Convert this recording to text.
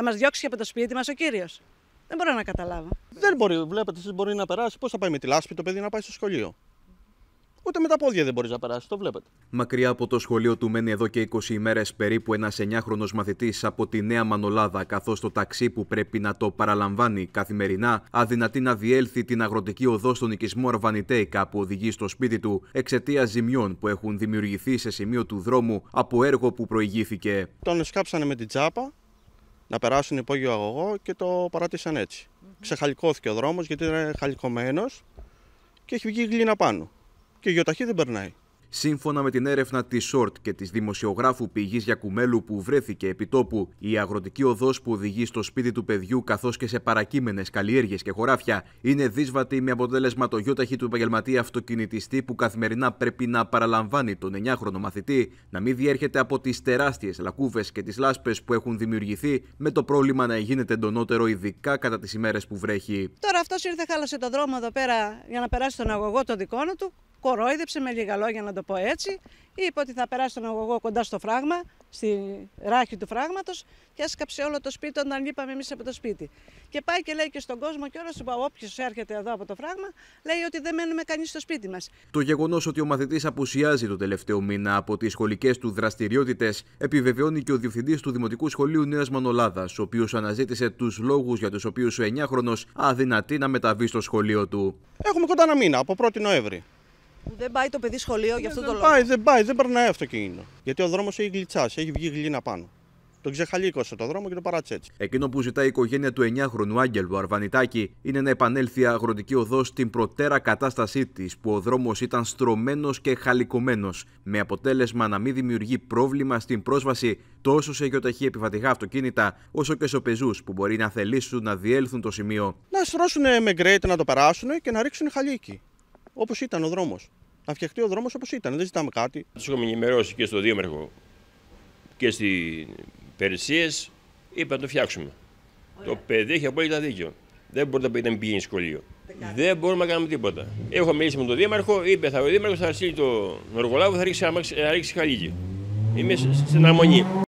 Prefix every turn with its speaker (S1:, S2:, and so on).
S1: Θα μας διώξει από το σπίτι μας ο κύριος. Δεν μπορώ να καταλάβω.
S2: Δεν μπορεί, βλέπετε, εσείς μπορεί να περάσει. Πώς θα πάει με τη λάσπη το παιδί να πάει στο σχολείο. Ούτε με τα πόδια δεν μπορείς να περάσεις, το βλέπετε. Μακριά
S3: από το σχολείο του μένει εδώ και 20 ημέρες περίπου ένας 9χρονο μαθητής από τη Νέα Μανολάδα, καθώς το ταξί που πρέπει να το παραλαμβάνει καθημερινά αδυνατεί να διέλθει την αγροτική οδό στον οικισμό Αρβανιτέικα που οδηγεί στο σπίτι του εξαιτία ζημιών που έχουν δημιουργηθεί σε σημείο του δρόμου από έργο που προηγήθηκε. Τον
S2: σκάψανε με την τσάπα, να περάσουν υπόγειο αγωγό και το παράτησαν έτσι. Mm Ξεχαλικώθηκε ο δρόμος γιατί ήταν χαλικωμένο και έχει βγει γλίνα πάνω. Και η γεωταχή δεν περνάει. Σύμφωνα με την έρευνα
S3: της ΣΟΡΤ και της δημοσιογράφου πηγής Γιακουμέλου που βρέθηκε επί τόπου, η αγροτική οδός που οδηγεί στο σπίτι του παιδιού καθώς και σε παρακείμενες καλλιέργειες και χωράφια είναι δύσβατη με αποτέλεσμα το γιόταχη του επαγγελματία αυτοκινητιστή που καθημερινά πρέπει να παραλαμβάνει τον 9χρονο μαθητή να μην διέρχεται από τις τεράστιες λακκούβες και τις λάσπες που έχουν δημιουργηθεί με το πρόβλημα να γίνεται εντονότερο, ειδικά κατά τις ημέρες που βρέχει.
S1: Τώρα αυτός ήρθε, χάλασε το δρόμο εδώ πέρα για να περάσει τον αγωγό το δικό του κορόιδεψε με λίγα λόγια να το πω έτσι. Είπε ότι θα περάσει τον αγωγό κοντά στο φράγμα, στη ράχη του φράγματος και έσκαψε όλο το σπίτι όταν λείπαμε εμείς από το σπίτι. Και πάει και λέει και στον κόσμο και όλος όποιος έρχεται εδώ από το φράγμα, λέει ότι δεν μένουμε κανείς στο σπίτι μας.
S3: Το γεγονός ότι ο μαθητής απουσιάζει το τελευταίο μήνα από τις σχολικές του δραστηριότητες επιβεβαιώνει και ο διευθυντής του Δημοτικού Σχολείου Νέας Μανολάδας, ο οποίος αναζήτησε τους λόγους για τους οποίους ο 9χρονο αδυνατεί να μεταβεί στο σχολείο του.
S2: Έχουμε κοντά ένα μήνα, από 1η Νοέμβρη.
S1: Που δεν πάει το παιδί σχολείο για ε, αυτό το λόγο. Πάει, δεν πάει, δεν περνάει
S2: αυτοκίνητο. Γιατί ο δρόμος έχει γλιτσάσει, έχει βγει γλίνα πάνω. Τον ξεχαλίκωσε το δρόμο και το παράτσε έτσι. Εκείνο που ζητάει η οικογένεια του 9χρονου Άγγελου Αρβανιτάκη είναι να επανέλθει η αγροτική οδός
S3: στην προτέρα κατάστασή της, που ο δρόμος ήταν στρωμένος και χαλικωμένος, με αποτέλεσμα να μην δημιουργεί πρόβλημα στην πρόσβαση τόσο σε γιοταχή επιβατικά αυτοκίνητα, όσο και σε πεζού που μπορεί να θελήσουν να διέλθουν το σημείο.
S2: Να στρώσουν με γκρέιτ να το περάσουν και να ρίξουν χαλίκι όπως ήταν ο δρόμος. Να φτιαχτεί ο δρόμος όπως ήταν. Δεν ζητάμε κάτι.
S4: Τους έχουμε ενημερώσει και στο Δήμαρχο και στι Περσίε. Είπα να το φτιάξουμε. Ωραία. Το παιδί έχει απόλυτα δίκιο. Δεν μπορεί να πηγαίνει πηγαίνει σχολείο. Δεν μπορούμε να κάνουμε τίποτα. Έχω μιλήσει με τον Δήμαρχο, είπε θα ο Δήμαρχος θα στείλει τον εργολάβο, θα ρίξει, θα ρίξει χαλίκι. Είμαι στην αμονή.